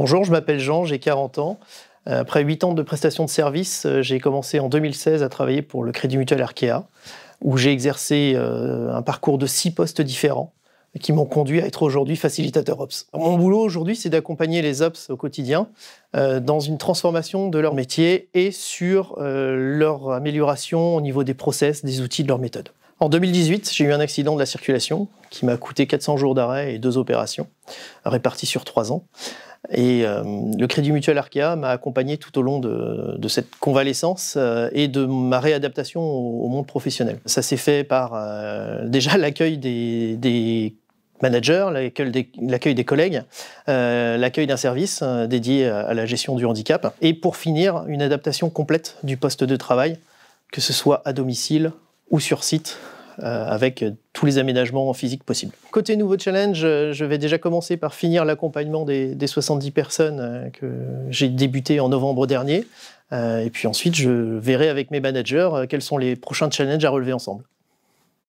Bonjour, je m'appelle Jean, j'ai 40 ans. Euh, après 8 ans de prestations de services, euh, j'ai commencé en 2016 à travailler pour le Crédit Mutuel Arkea, où j'ai exercé euh, un parcours de 6 postes différents qui m'ont conduit à être aujourd'hui facilitateur Ops. Mon boulot aujourd'hui, c'est d'accompagner les Ops au quotidien dans une transformation de leur métier et sur leur amélioration au niveau des process, des outils, de leur méthode. En 2018, j'ai eu un accident de la circulation qui m'a coûté 400 jours d'arrêt et deux opérations, réparties sur trois ans. Et euh, le Crédit Mutuel Arkea m'a accompagné tout au long de, cette convalescence euh, et de ma réadaptation au, monde professionnel. Ça s'est fait par euh, déjà l'accueil des, managers, l'accueil des, l'accueil des collègues, l'accueil d'un service dédié à la gestion du handicap, et pour finir, une adaptation complète du poste de travail, que ce soit à domicile, ou sur site euh, avec euh, tous les aménagements physiques possibles. Côté nouveau challenge, euh, je vais déjà commencer par finir l'accompagnement des, des, 70 personnes que j'ai débuté en novembre dernier. et puis ensuite, je verrai avec mes managers quels sont les prochains challenges à relever ensemble.